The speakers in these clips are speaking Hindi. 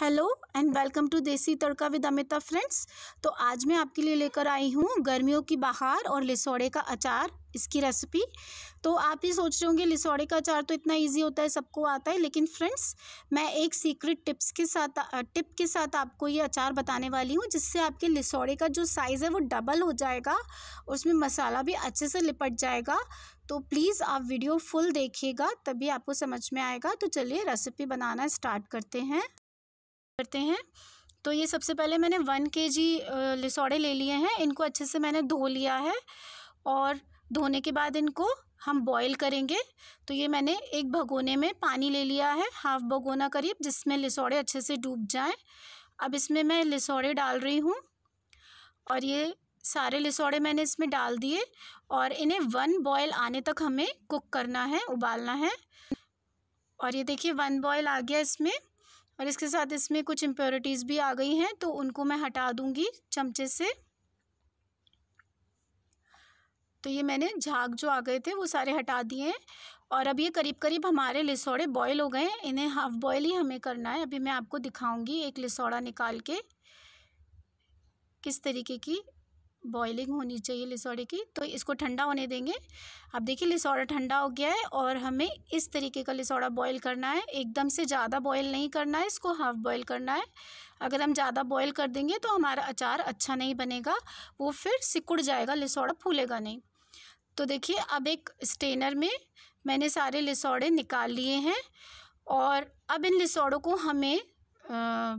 हेलो एंड वेलकम टू देसी तड़का विद अमिता फ्रेंड्स तो आज मैं आपके लिए लेकर आई हूँ गर्मियों की बहार और लिसौड़े का अचार इसकी रेसिपी तो आप ये सोच रहे होंगे लिसौड़े का अचार तो इतना इजी होता है सबको आता है लेकिन फ्रेंड्स मैं एक सीक्रेट टिप्स के साथ टिप के साथ आपको ये अचार बताने वाली हूँ जिससे आपके लिसौड़े का जो साइज़ है वो डबल हो जाएगा और उसमें मसाला भी अच्छे से लिपट जाएगा तो प्लीज़ आप वीडियो फुल देखिएगा तभी आपको समझ में आएगा तो चलिए रेसिपी बनाना स्टार्ट करते हैं करते हैं तो ये सबसे पहले मैंने वन के जी लिसौड़े ले लिए हैं इनको अच्छे से मैंने धो लिया है और धोने के बाद इनको हम बॉईल करेंगे तो ये मैंने एक भगोने में पानी ले लिया है हाफ भगोना करीब जिसमें लिसौड़े अच्छे से डूब जाएं अब इसमें मैं लिसौड़े डाल रही हूँ और ये सारे लिसौड़े मैंने इसमें डाल दिए और इन्हें वन बॉयल आने तक हमें कुक करना है उबालना है और ये देखिए वन बॉयल आ गया इसमें और इसके साथ इसमें कुछ इम्प्योरिटीज़ भी आ गई हैं तो उनको मैं हटा दूँगी चमचे से तो ये मैंने झाग जो आ गए थे वो सारे हटा दिए हैं और अब ये करीब करीब हमारे लिसौड़े बॉयल हो गए हैं इन्हें हाफ बॉयल ही हमें करना है अभी मैं आपको दिखाऊंगी एक लिसौड़ा निकाल के किस तरीके की बॉइलिंग होनी चाहिए लिसौड़े की तो इसको ठंडा होने देंगे अब देखिए लिसौड़ा ठंडा हो गया है और हमें इस तरीके का लिसौड़ा बॉयल करना है एकदम से ज़्यादा बॉयल नहीं करना है इसको हाफ़ बॉयल करना है अगर हम ज़्यादा बॉयल कर देंगे तो हमारा अचार अच्छा नहीं बनेगा वो फिर सिकुड़ जाएगा लिसौड़ा फूलेगा नहीं तो देखिए अब एक स्टेनर में मैंने सारे लिसौड़े निकाल लिए हैं और अब इन लिसौड़ों को हमें आ,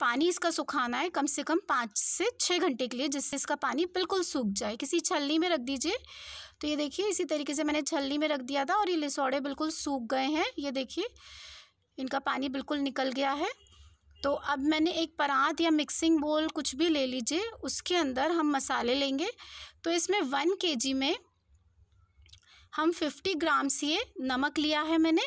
पानी इसका सुखाना है कम से कम पाँच से छः घंटे के लिए जिससे इसका पानी बिल्कुल सूख जाए किसी छलनी में रख दीजिए तो ये देखिए इसी तरीके से मैंने छलनी में रख दिया था और ये लिसौड़े बिल्कुल सूख गए हैं ये देखिए इनका पानी बिल्कुल निकल गया है तो अब मैंने एक परात या मिक्सिंग बोल कुछ भी ले लीजिए उसके अंदर हम मसाले लेंगे तो इसमें वन के जी में हम 50 ग्राम ये नमक लिया है मैंने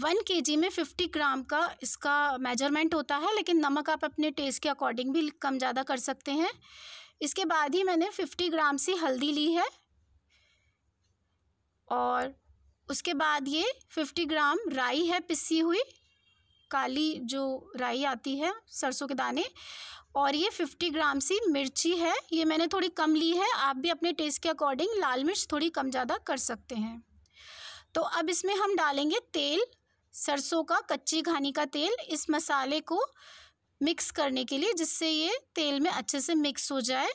वन के जी में 50 ग्राम का इसका मेजरमेंट होता है लेकिन नमक आप अपने टेस्ट के अकॉर्डिंग भी कम ज़्यादा कर सकते हैं इसके बाद ही मैंने 50 ग्राम सी हल्दी ली है और उसके बाद ये 50 ग्राम राई है पिसी हुई काली जो राई आती है सरसों के दाने और ये 50 ग्राम सी मिर्ची है ये मैंने थोड़ी कम ली है आप भी अपने टेस्ट के अकॉर्डिंग लाल मिर्च थोड़ी कम ज़्यादा कर सकते हैं तो अब इसमें हम डालेंगे तेल सरसों का कच्ची घानी का तेल इस मसाले को मिक्स करने के लिए जिससे ये तेल में अच्छे से मिक्स हो जाए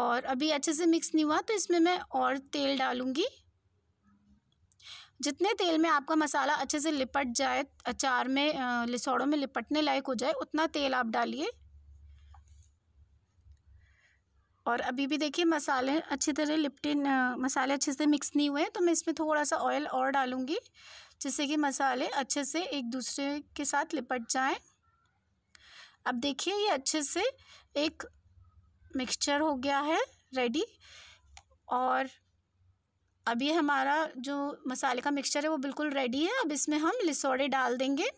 और अभी अच्छे से मिक्स नहीं हुआ तो इसमें मैं और तेल डालूँगी जितने तेल में आपका मसाला अच्छे से लिपट जाए अचार में लिसौड़ों में लिपटने लायक हो जाए उतना तेल आप डालिए और अभी भी देखिए मसाले अच्छी तरह लिपटे मसाले अच्छे से मिक्स नहीं हुए हैं तो मैं इसमें थोड़ा सा ऑयल और डालूँगी जिससे कि मसाले अच्छे से एक दूसरे के साथ लिपट जाएँ अब देखिए ये अच्छे से एक मिक्सचर हो गया है रेडी और अब ये हमारा जो मसाले का मिक्सचर है वो बिल्कुल रेडी है अब इसमें हम लिसोड़े डाल देंगे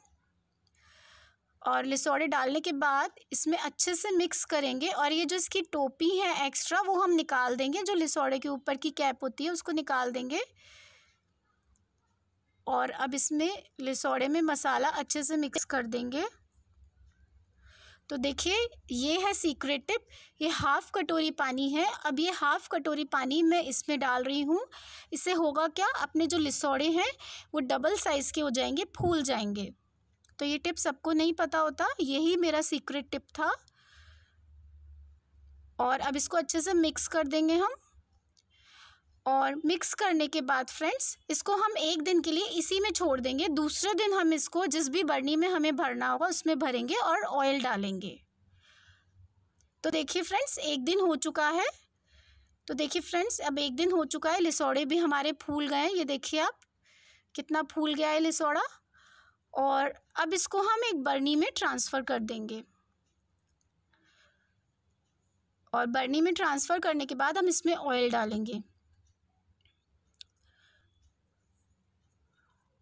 और लिसोड़े डालने के बाद इसमें अच्छे से मिक्स करेंगे और ये जो इसकी टोपी है एक्स्ट्रा वो हम निकाल देंगे जो लिसोड़े के ऊपर की कैप होती है उसको निकाल देंगे और अब इसमें लिसोड़े में मसाला अच्छे से मिक्स कर देंगे तो देखिए ये है सीक्रेट टिप ये हाफ़ कटोरी पानी है अब ये हाफ़ कटोरी पानी मैं इसमें डाल रही हूँ इससे होगा क्या अपने जो लिसौड़े हैं वो डबल साइज़ के हो जाएंगे फूल जाएंगे तो ये टिप सबको नहीं पता होता यही मेरा सीक्रेट टिप था और अब इसको अच्छे से मिक्स कर देंगे हम और मिक्स करने के बाद फ्रेंड्स इसको हम एक दिन के लिए इसी में छोड़ देंगे दूसरे दिन हम इसको जिस भी बर्नी में हमें भरना होगा उसमें भरेंगे और ऑयल डालेंगे तो देखिए फ्रेंड्स एक दिन हो चुका है तो देखिए फ्रेंड्स अब एक दिन हो चुका है लिसौड़े भी हमारे फूल गए हैं ये देखिए आप कितना फूल गया है लिसौड़ा और अब इसको हम एक बर्नी में ट्रांसफ़र कर देंगे और बर्नी में ट्रांसफ़र करने के बाद हम इसमें ऑयल डालेंगे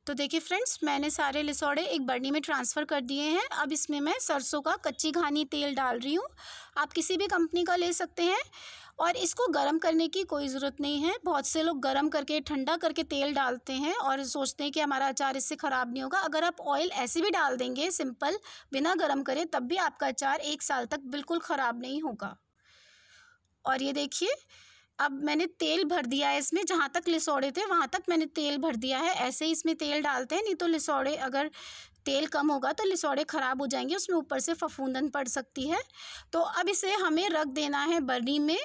तो देखिए फ्रेंड्स मैंने सारे लिसोड़े एक बर्नी में ट्रांसफ़र कर दिए हैं अब इसमें मैं सरसों का कच्ची घानी तेल डाल रही हूँ आप किसी भी कंपनी का ले सकते हैं और इसको गर्म करने की कोई ज़रूरत नहीं है बहुत से लोग गर्म करके ठंडा करके तेल डालते हैं और सोचते हैं कि हमारा अचार इससे ख़राब नहीं होगा अगर आप ऑयल ऐसे भी डाल देंगे सिंपल बिना गर्म करें तब भी आपका अचार एक साल तक बिल्कुल ख़राब नहीं होगा और ये देखिए अब मैंने तेल भर दिया है इसमें जहाँ तक लिसौड़े थे वहाँ तक मैंने तेल भर दिया है ऐसे ही इसमें तेल डालते हैं नहीं तो लिसौड़े अगर तेल कम होगा तो लिसौड़े ख़राब हो जाएंगे उसमें ऊपर से फफूंदन पड़ सकती है तो अब इसे हमें रख देना है बर्नी में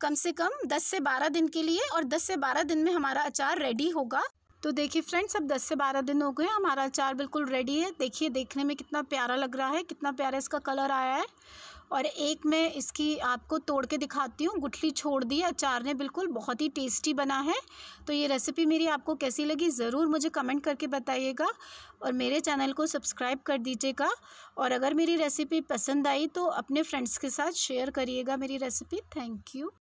कम से कम 10 से 12 दिन के लिए और 10 से 12 दिन में हमारा अचार रेडी होगा तो देखिए फ्रेंड्स अब 10 से 12 दिन हो गए हमारा अचार बिल्कुल रेडी है देखिए देखने में कितना प्यारा लग रहा है कितना प्यारा इसका कलर आया है और एक मैं इसकी आपको तोड़ के दिखाती हूँ गुठली छोड़ दी अचार ने बिल्कुल बहुत ही टेस्टी बना है तो ये रेसिपी मेरी आपको कैसी लगी ज़रूर मुझे कमेंट करके बताइएगा और मेरे चैनल को सब्सक्राइब कर दीजिएगा और अगर मेरी रेसिपी पसंद आई तो अपने फ्रेंड्स के साथ शेयर करिएगा मेरी रेसिपी थैंक यू